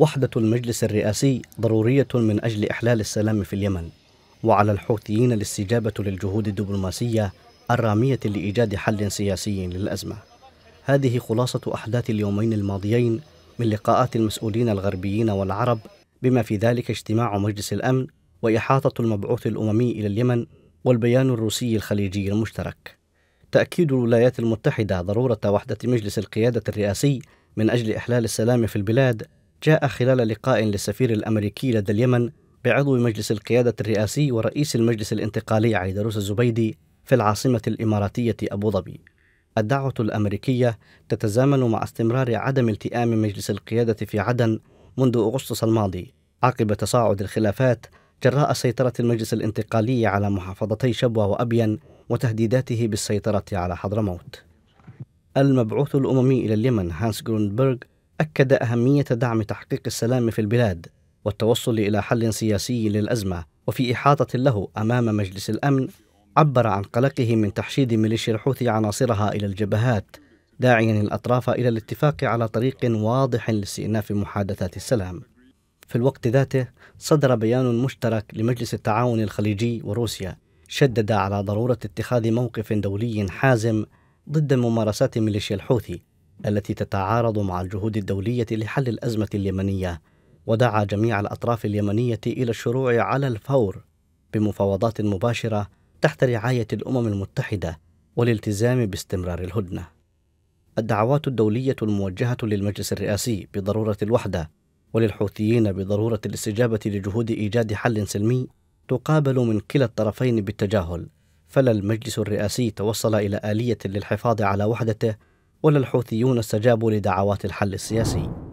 وحدة المجلس الرئاسي ضرورية من أجل إحلال السلام في اليمن وعلى الحوثيين الاستجابة للجهود الدبلوماسية الرامية لإيجاد حل سياسي للأزمة هذه خلاصة أحداث اليومين الماضيين من لقاءات المسؤولين الغربيين والعرب بما في ذلك اجتماع مجلس الأمن وإحاطة المبعوث الأممي إلى اليمن والبيان الروسي الخليجي المشترك تأكيد الولايات المتحدة ضرورة وحدة مجلس القيادة الرئاسي من أجل إحلال السلام في البلاد جاء خلال لقاء للسفير الأمريكي لدى اليمن بعضو مجلس القيادة الرئاسي ورئيس المجلس الانتقالي عيدروس الزبيدي في العاصمة الإماراتية ابو ظبي. الدعوة الأمريكية تتزامن مع استمرار عدم التئام مجلس القيادة في عدن منذ أغسطس الماضي عقب تصاعد الخلافات جراء سيطرة المجلس الانتقالي على محافظتي شبوة وأبين وتهديداته بالسيطرة على حضرموت المبعوث الأممي إلى اليمن هانس جرونبرغ أكد أهمية دعم تحقيق السلام في البلاد والتوصل إلى حل سياسي للأزمة وفي إحاطة له أمام مجلس الأمن عبر عن قلقه من تحشيد ميليشيا الحوثي عناصرها إلى الجبهات داعيا الأطراف إلى الاتفاق على طريق واضح لاستئناف محادثات السلام في الوقت ذاته صدر بيان مشترك لمجلس التعاون الخليجي وروسيا شدد على ضرورة اتخاذ موقف دولي حازم ضد ممارسات ميليشيا الحوثي التي تتعارض مع الجهود الدولية لحل الأزمة اليمنية ودعا جميع الأطراف اليمنية إلى الشروع على الفور بمفاوضات مباشرة تحت رعاية الأمم المتحدة والالتزام باستمرار الهدنة. الدعوات الدولية الموجهة للمجلس الرئاسي بضرورة الوحدة وللحوثيين بضرورة الاستجابة لجهود إيجاد حل سلمي تقابل من كلا الطرفين بالتجاهل، فلا المجلس الرئاسي توصل إلى آلية للحفاظ على وحدته ولا الحوثيون استجابوا لدعوات الحل السياسي